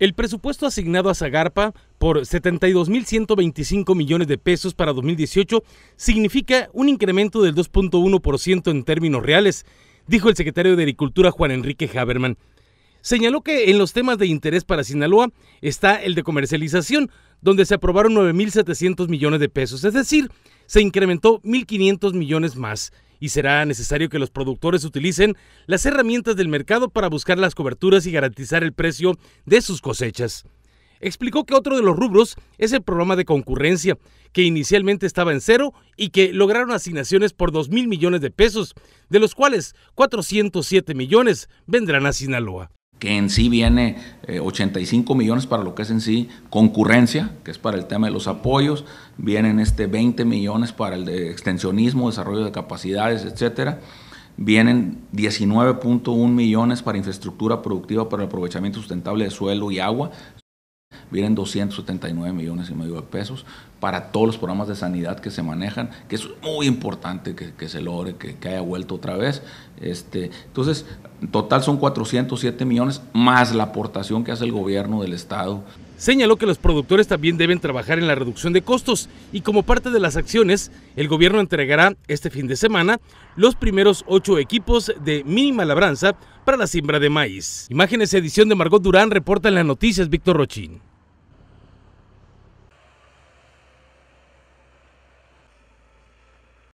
El presupuesto asignado a Zagarpa por 72.125 millones de pesos para 2018 significa un incremento del 2.1% en términos reales, dijo el secretario de Agricultura Juan Enrique Haberman. Señaló que en los temas de interés para Sinaloa está el de comercialización, donde se aprobaron 9.700 millones de pesos, es decir, se incrementó 1.500 millones más y será necesario que los productores utilicen las herramientas del mercado para buscar las coberturas y garantizar el precio de sus cosechas. Explicó que otro de los rubros es el programa de concurrencia, que inicialmente estaba en cero y que lograron asignaciones por 2 mil millones de pesos, de los cuales 407 millones vendrán a Sinaloa que en sí viene 85 eh, millones para lo que es en sí concurrencia, que es para el tema de los apoyos, vienen este 20 millones para el de extensionismo, desarrollo de capacidades, etcétera. Vienen 19.1 millones para infraestructura productiva para el aprovechamiento sustentable de suelo y agua, vienen 279 millones y medio de pesos para todos los programas de sanidad que se manejan, que es muy importante que, se logre, que, haya vuelto otra vez. Este, entonces, en total son 407 millones más la aportación que hace el gobierno del Estado. Señaló que los productores también deben trabajar en la reducción de costos y como parte de las acciones, el gobierno entregará este fin de semana los primeros ocho equipos de mínima labranza para la siembra de maíz. Imágenes edición de Margot Durán reportan las noticias Víctor Rochín.